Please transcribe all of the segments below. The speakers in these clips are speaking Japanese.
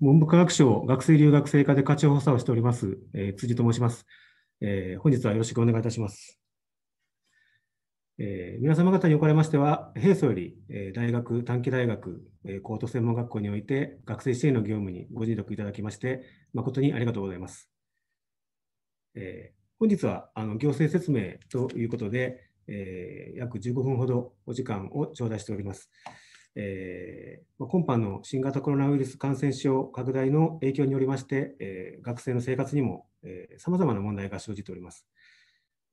文部科学省学生留学生課で課長補佐をしております、えー、辻と申します、えー、本日はよろしくお願いいたします。えー、皆様方におかれましては、平素より、えー、大学、短期大学、えー、高等専門学校において学生支援の業務にご尽力いただきまして、誠にありがとうございます。えー、本日はあの行政説明ということで、えー、約15分ほどお時間を頂戴しております。えー、今般の新型コロナウイルス感染症拡大の影響によりまして、えー、学生の生活にもさまざまな問題が生じております。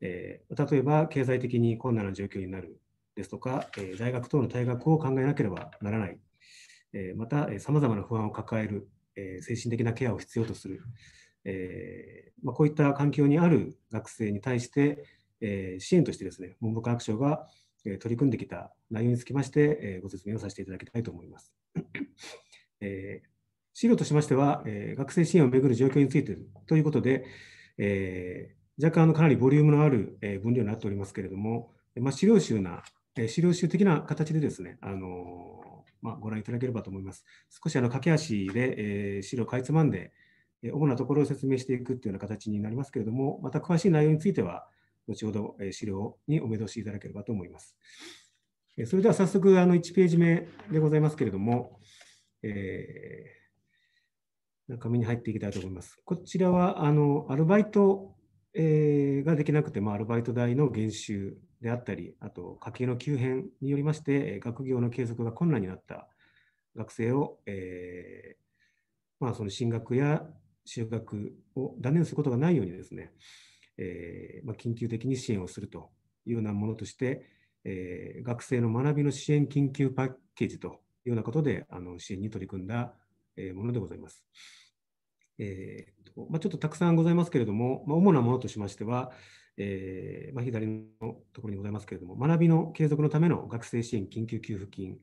えー、例えば、経済的に困難な状況になるですとか、えー、大学等の退学を考えなければならない、えー、また、さまざまな不安を抱える、えー、精神的なケアを必要とする、えーまあ、こういった環境にある学生に対して、えー、支援としてですね、文部科学省がえ取り組んできた内容につきまして、えー、ご説明をさせていただきたいと思います。えー、資料としましては、えー、学生支援をめぐる状況についてということで、えー、若干あのかなりボリュームのある、えー、分量になっておりますけれども、まあ、資料集な、え資料集的な形でですね、あのまあ、ご覧いただければと思います。少しあの駆け足で、え資料をかいつまんで、え主なところを説明していくというような形になりますけれども、また詳しい内容については、後ほど資料にお目通しいただければと思います。それでは早速、あの1ページ目でございますけれども、えー、身に入っていきたいと思います。こちらはあのアルバイト、えー、ができなくて、まあ、アルバイト代の減収であったり、あと家計の急変によりまして、学業の継続が困難になった学生を、えー、まあ、その進学や就学を断念することがないようにですね、えー、まあ、緊急的に支援をするというようなものとして、えー、学生の学びの支援緊急パッケージというようなことであの支援に取り組んだ、えものでございます。えーとまあ、ちょっとたくさんございますけれども、まあ、主なものとしましては、えー、まあ、左のところにございますけれども、学びの継続のための学生支援緊急給付金、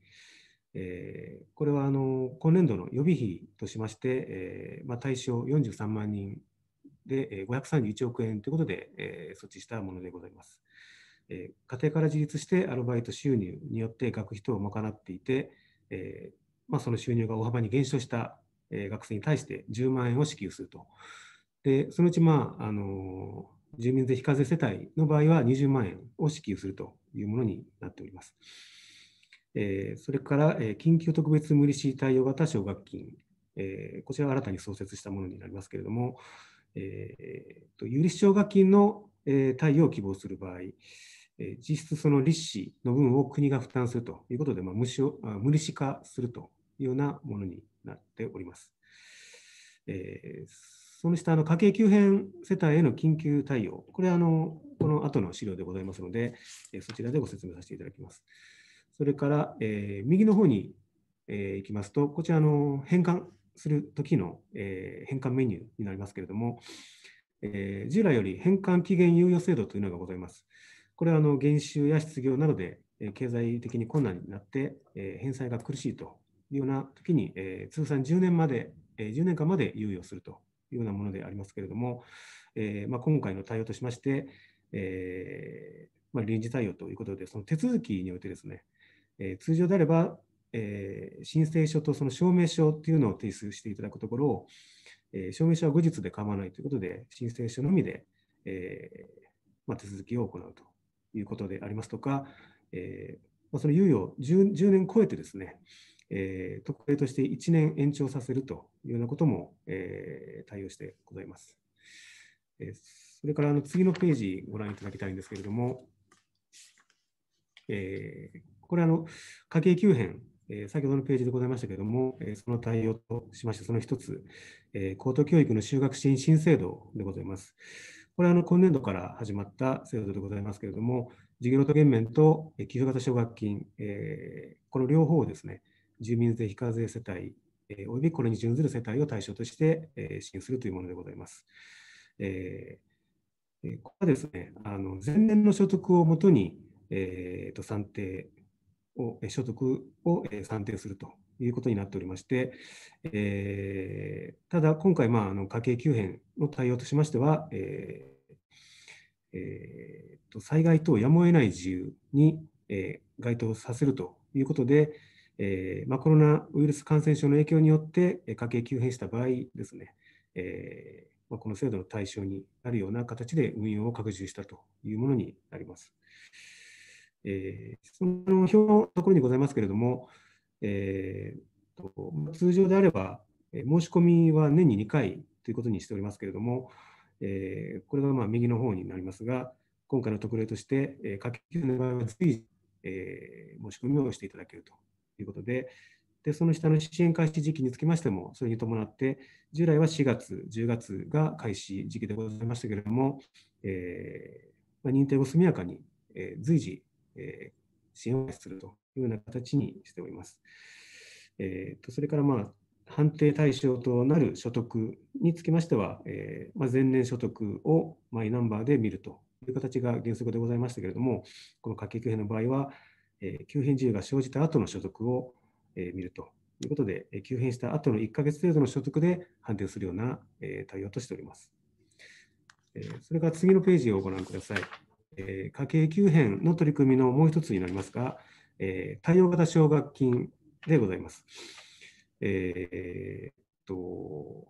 えー、これはあの今年度の予備費としまして、えま対象43万人で、531億円ということで、えー、措置したものでございます。えー、家庭から自立してアルバイト収入によって学費等を賄っていて、えー、まあ、その収入が大幅に減少した学生に対して10万円を支給すると。でそのうち、まああの住民税非課税世帯の場合は20万円を支給するというものになっております。えー、それから、えー、緊急特別無利子対応型奨学金、えー、こちらを新たに創設したものになりますけれども、えー、と有利子奨学金の、えー、貸与を希望する場合、えー、実質その利子の分を国が負担するということで、まあ、無償無利子化するというようなものになっております。えー、その下の家計急変世帯への緊急対応、これはあのこの後の資料でございますので、えそちらでご説明させていただきます。それから、えー、右の方に、えー、行きますと、こちらの返還する時の、えー、変換メニューになりますけれども、えー、従来より返還期限猶予制度というのがございます。これはあの減収や失業などで経済的に困難になって、えー、返済が苦しいというような時に、えー、通算10年まで、えー、10年間まで猶予するというようなものでありますけれども、えーまあ、今回の対応としまして、えーまあ、臨時対応ということで、その手続きにおいてですね、え通常であればえー、申請書とその証明書っていうのを提出していただくところ、えー、証明書は後日で構わないということで、申請書のみで、えーまあ、手続きを行うということでありますとか、えーまあ、その猶予を 10, 10, 年超えてですね、えー、特例として1年延長させるというようなことも、えー、対応してございます。えー、それからあの次のページご覧いただきたいんですけれども、えー、これあの、家計急変え先ほどのページでございましたけれども、えその対応としまして、その1つ、え高等教育の就学支援新制度でございます。これはあの今年度から始まった制度でございますけれども、事業と減免と寄付型奨学金、えこの両方をですね、住民税非課税世帯、えおよびこれに準ずる世帯を対象として、え支援するというものでございます。えここはですね、あの前年の所得をもとに、えー、と算定を、所得を算定するということになっておりまして、えー、ただ今回、まあ、あの家計急変の対応としましては、えーえー、と災害等やむを得ない自由に、えー、該当させるということで、えーまあ、コロナウイルス感染症の影響によって家計急変した場合ですね、えーまあ、この制度の対象になるような形で運用を拡充したというものになります。えー、の表のところにございますけれども、えーと、通常であれば、申し込みは年に2回ということにしておりますけれども、えー、これがまあ右の方になりますが、今回の特例として、えー、下級の場合は随時、えー、申し込みをしていただけるということで、でその下の支援開始時期につきましても、それに伴って、従来は4月、10月が開始時期でございましたけれども、えーまあ、認定後速やかに、えー、随時え支援をするというような形にしております。えー、とそれから、まあ、判定対象となる所得につきましては、えー、まあ、前年所得をマイナンバーで見るという形が原則でございましたけれども、この家計急変の場合は、えー、急変事由が生じた後の所得を、え見るということで、え急変した後の1ヶ月程度の所得で判定するような、え対応としております。えそれから次のページをご覧ください。えー、家計急変の取り組みのもう一つになりますが、えー、対応型奨学金でございます。えー、っと、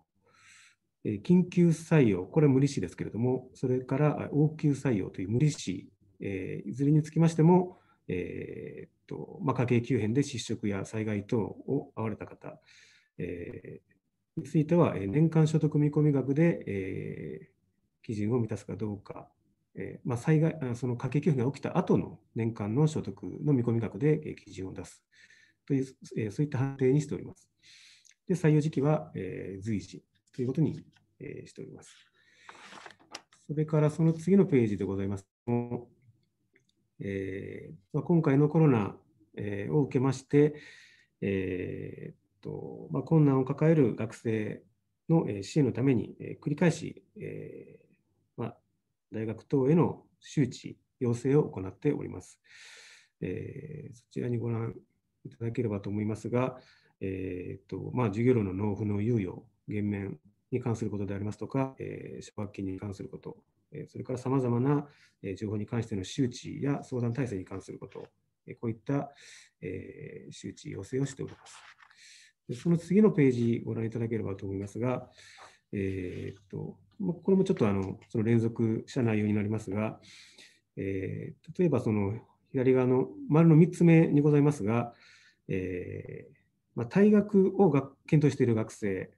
え緊急採用、これは無利子ですけれども、それから応急採用という無利子、えいずれにつきましても、えっとまあ、家計急変で失職や災害等を遭われた方、えについては、年間所得見込み額で、え基準を満たすかどうかえまあ、災害その家計給付が起きた後の年間の所得の見込み額で、え基準を出すという、えそういった判定にしております。で採用時期は、え随時ということに、えしております。それからその次のページでございますえま、ー、今回のコロナ、えを受けまして、えーとまあ、困難を抱える学生の支援のために、え繰り返し、え大学等への周知、要請を行っております。えー、そちらにご覧いただければと思いますが、えーとまあ、授業料の納付の猶予、減免に関することでありますとか、えー、奨学金に関すること、えー、それからさまざまな情報に関しての周知や相談体制に関すること、えこういった、え周知要請をしておりますで。その次のページご覧いただければと思いますが、えーとまあ、これもちょっとあのその連続した内容になりますが、えー、例えばその左側の丸の3つ目にございますが、えーまあ、退学をが検討している学生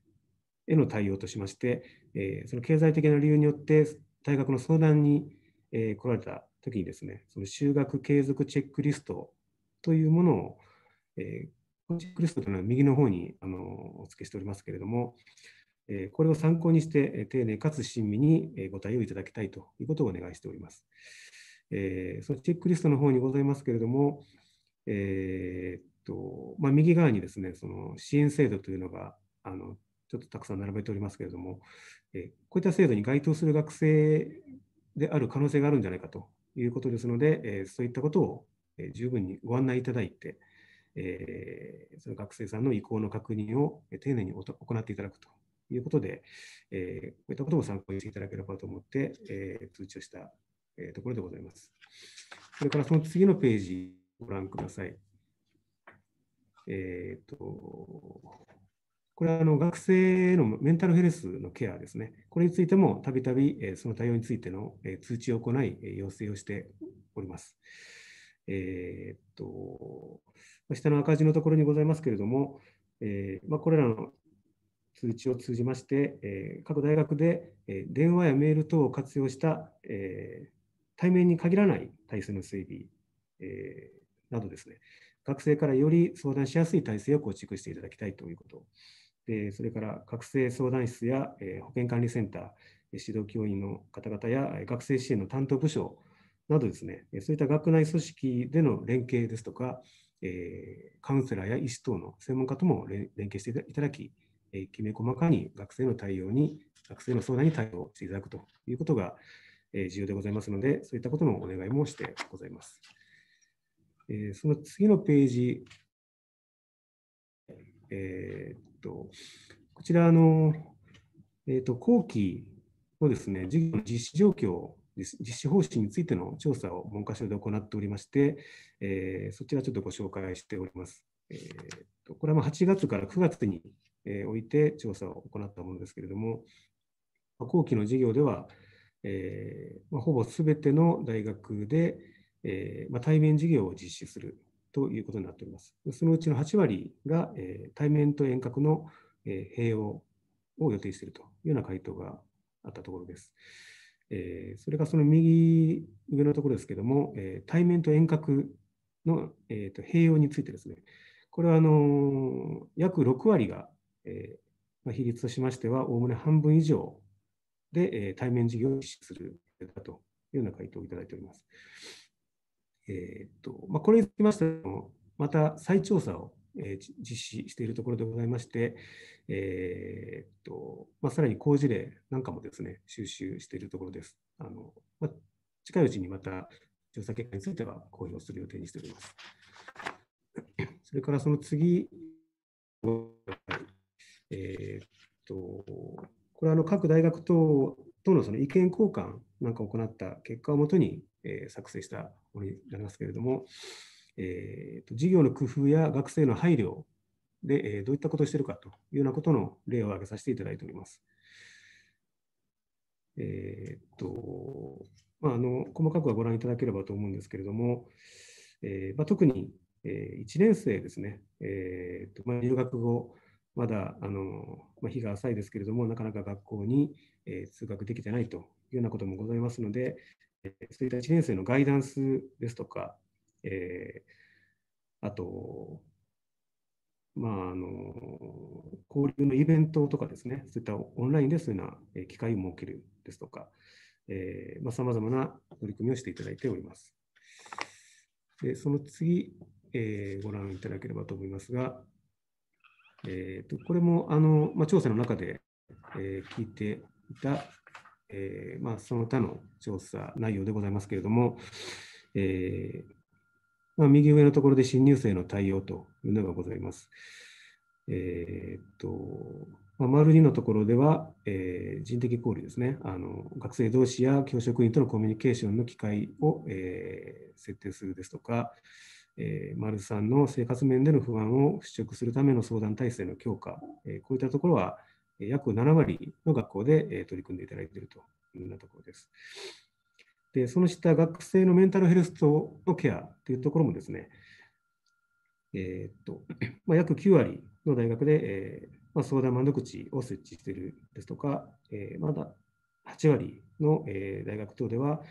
への対応としまして、えー、その経済的な理由によって退学の相談に、えー、来られた時にですね、その就学継続チェックリストというものを、えー、チェックリストというのは右の方にあのお付けしておりますけれども、これを参考にして、丁寧かつ親身にご対応いただきたいということをお願いしております。そのチェックリストの方にございますけれども、えー、っとまあ、右側にですね、その支援制度というのがあのちょっとたくさん並べておりますけれども、えこういった制度に該当する学生である可能性があるんじゃないかということですので、えそういったことを十分にご案内いただいて、えその学生さんの意向の確認を丁寧に行っていただくということで、えー、こういったことも参考にしていただければと思って、えー、通知をした、えところでございます。それからその次のページご覧ください。えっ、ー、と、これはあの学生のメンタルヘルスのケアですね。これについてもたびたびその対応についての通知を行い、要請をしております。えっ、と、下の赤字のところにございますけれども、えーまあ、これらの通知を通じまして、え各大学で、え電話やメール等を活用した、え対面に限らない体制の整備、えなどですね、学生からより相談しやすい体制を構築していただきたいということ、でそれから学生相談室や、え保健管理センター、指導教員の方々や学生支援の担当部署などですね、そういった学内組織での連携ですとか、えカウンセラーや医師等の専門家とも連携していただき、えきめ細かに学生の対応に、学生の相談に対応していただくということが、え重要でございますので、そういったことのお願いもしてございます。えその次のページ、えー、っとこちらの、えー、っと後期のですね、授業の実施状況実施方針についての調査を文科省で行っておりまして、えー、そちらちょっとご紹介しております。えーと、とこれはまあ8月から9月にえおいて調査を行ったものですけれども、後期の授業では、えーまあ、ほぼすべての大学で、えーまあ、対面授業を実施するということになっております。そのうちの8割が、えー、対面と遠隔の、えー、併用を予定しているというような回答があったところです。えー、それがその右上のところですけれども、えー、対面と遠隔の、えー、と併用についてですね、これはあの約6割がえー、比率としましては、おおむね半分以上で、えー、対面授業を実施するだというような回答をいただいております。えーとまあ、これにつきましても、また再調査を、えー、実施しているところでございまして、えーとまあ、さらに工事例なんかもですね収集しているところです。あのまあ、近いうちにまた調査結果については公表する予定にしております。それからその次、えー、っと、これはあの各大学等とのその意見交換なんかを行った結果をもとに、えー、作成したものになりますけれども、えーっと、授業の工夫や学生の配慮で、えー、どういったことをしているかというようなことの例を挙げさせていただいております。えー、っとまあ、あの細かくはご覧いただければと思うんですけれども、えーまあ、特に、えー、1年生ですね、えーとまあ、入学後、まだあの、まあ、日が浅いですけれども、なかなか学校に、えー、通学できてないというようなこともございますので、えー、そういった1年生のガイダンスですとか、えー、あと、まあ、あの交流のイベントとかですね、そういったオンラインでそういうような機会を設けるですとか、さまざ、あ、まな取り組みをしていただいております。でその次、えー、ご覧いただければと思いますが、えーと、これもあの、まあ、調査の中で、えー、聞いていた、えー、まあ、その他の調査内容でございますけれども、えー、まあ、右上のところで新入生の対応というのがございます。えーとまあ、丸2のところでは、えー、人的交流ですねあの、学生同士や教職員とのコミュニケーションの機会を、えー、設定するですとか、えー、丸さんの生活面での不安を払拭するための相談体制の強化、えー、こういったところは約7割の学校で、えー、取り組んでいただいているというようなところです。で、その下、学生のメンタルヘルスとのケアというところもですね、えっとまあ、約9割の大学で、えまあ、相談窓口を設置しているですとか、えまだ8割の、え大学等では、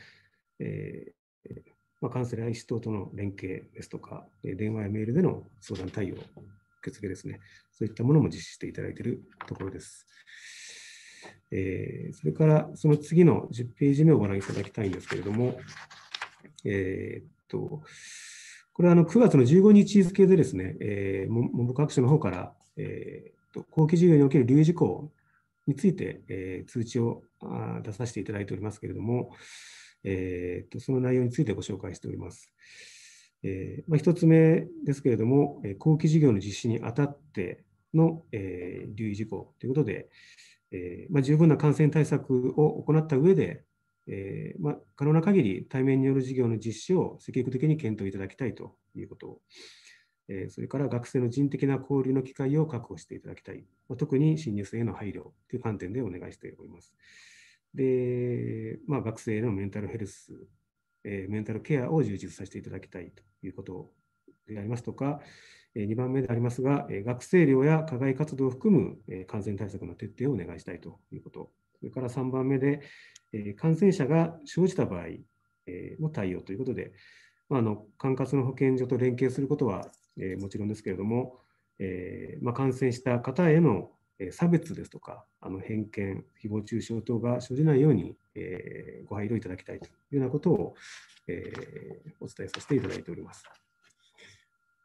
えーまあ、カウンセラー医師等との連携ですとか、電話やメールでの相談対応、受け付けですね、そういったものも実施していただいているところです。えー、それからその次の10ページ目をご覧いただきたいんですけれども、えー、っと、これはあの9月の15日付でですね、えー、文部科学省の方から、えー、と後期授業における留意事項について、えー、通知を出させていただいておりますけれども、えー、とその内容についてご紹介しております。えーまあ、1つ目ですけれども、え後期事業の実施にあたっての、えー、留意事項ということで、えーまあ、十分な感染対策を行った上で、えーまあ、可能な限り対面による事業の実施を積極的に検討いただきたいということ、えー、それから学生の人的な交流の機会を確保していただきたい、まあ、特に新入生への配慮という観点でお願いしております。で、まあ、学生のメンタルヘルス、えー、メンタルケアを充実させていただきたいということでありますとか、えー、2番目でありますが、えー、学生寮や課外活動を含む、え感染対策の徹底をお願いしたいということ、それから3番目で、え感染者が生じた場合、えの対応ということで、まあ、の管轄の保健所と連携することは、えもちろんですけれども、えまあ、感染した方への差別ですとか、あの偏見、誹謗中傷等が生じないように、えー、ご配慮いただきたいというようなことを、えー、お伝えさせていただいております。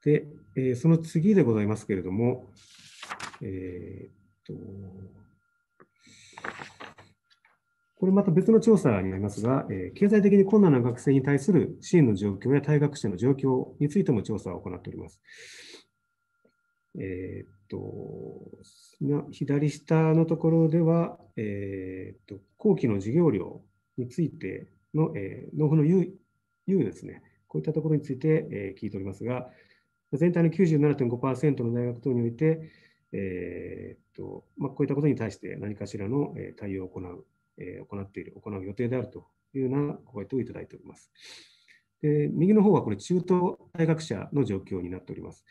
で、えー、その次でございますけれども、えっと、これまた別の調査になりますが、え経済的に困難な学生に対する支援の状況や退学者の状況についても調査を行っております。えーと、左下のところでは、えっと後期の授業料についての、えー、納付の有有ですね、こういったところについて、えー、聞いておりますが、全体の97.5%の大学等において、えーとまあ、こういったことに対して何かしらの対応を行う、えー、行っている、行う予定であるというようなご回答をいただいております。で右の方はこれ中東大学者の状況になっております。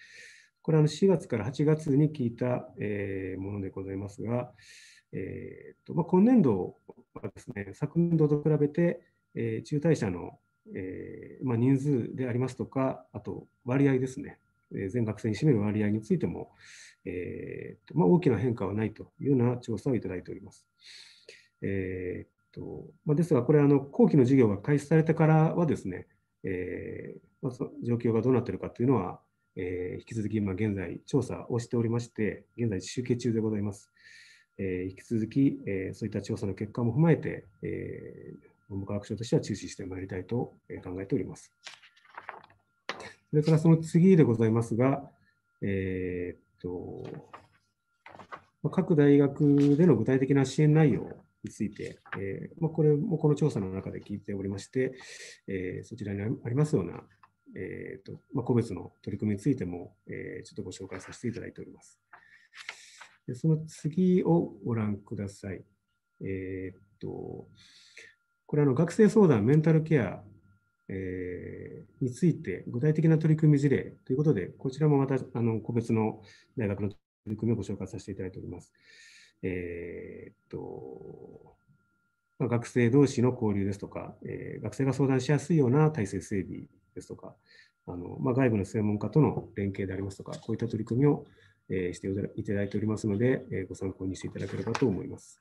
これは4月から8月に聞いた、えー、ものでございますが、えーとまあ、今年度はですね、昨年度と比べて、えー、中退者の、えーまあ、人数でありますとか、あと割合ですね、えー、全学生に占める割合についても、えーとまあ、大きな変化はないというような調査をいただいております。えーとまあ、ですが、これあの、後期の授業が開始されてからはですね、えーまあ、状況がどうなっているかというのは、えー、引き続き今現在調査をしておりまして、現在集計中でございます。えー、引き続き、えー、そういった調査の結果も踏まえて、えー、文部科学省としては注視してまいりたいと考えております。それからその次でございますが、えっと各大学での具体的な支援内容について、えまこれもこの調査の中で聞いておりまして、えそちらにありますような、えーとまあ、個別の取り組みについても、えー、ちょっとご紹介させていただいております。でその次をご覧ください。えー、とこれあの学生相談メンタルケア、えー、について具体的な取り組み事例ということで、こちらもまたあの個別の大学の取り組みをご紹介させていただいております。えー、とまあ、学生同士の交流ですとか、えー、学生が相談しやすいような体制整備ですとか、あのまあ、外部の専門家との連携でありますとか、こういった取り組みを、えー、していただいておりますので、えー、ご参考にしていただければと思います。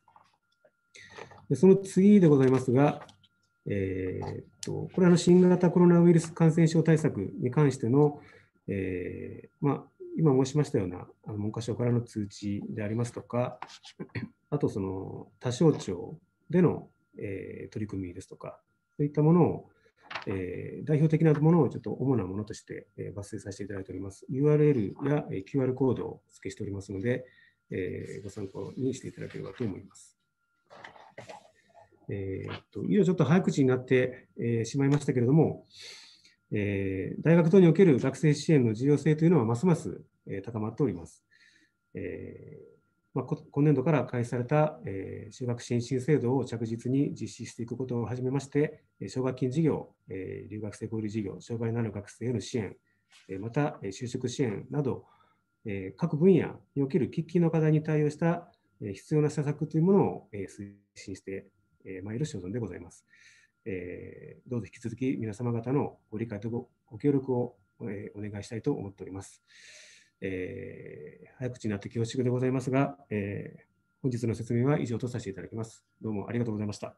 でその次でございますが、えー、っとこれはの新型コロナウイルス感染症対策に関しての、えーまあ、今申しましたような文科省からの通知でありますとか、あとその他省庁での、えー、取り組みですとか、そういったものを、え代表的なものをちょっと主なものとして、え抜粋させていただいております。URL や、え QR コードを付けしておりますので、えご参考にしていただければと思います。えー、っといちょっと早口になって、えしまいましたけれども、え大学等における学生支援の重要性というのはますます、え高まっております。えーまあ、今年度から開始された、えー、就学支援新制度を着実に実施していくことをはじめまして、奨学金事業、えー、留学生交流事業、障害のある学生への支援、えー、また就職支援など、えー、各分野における喫緊の課題に対応した必要な施策というものを推進してまいる所存でございます。えー、どうぞ引き続き皆様方のご理解とご協力をお願いしたいと思っております。えー、早口になって恐縮でございますが、えー、本日の説明は以上とさせていただきます。どうもありがとうございました。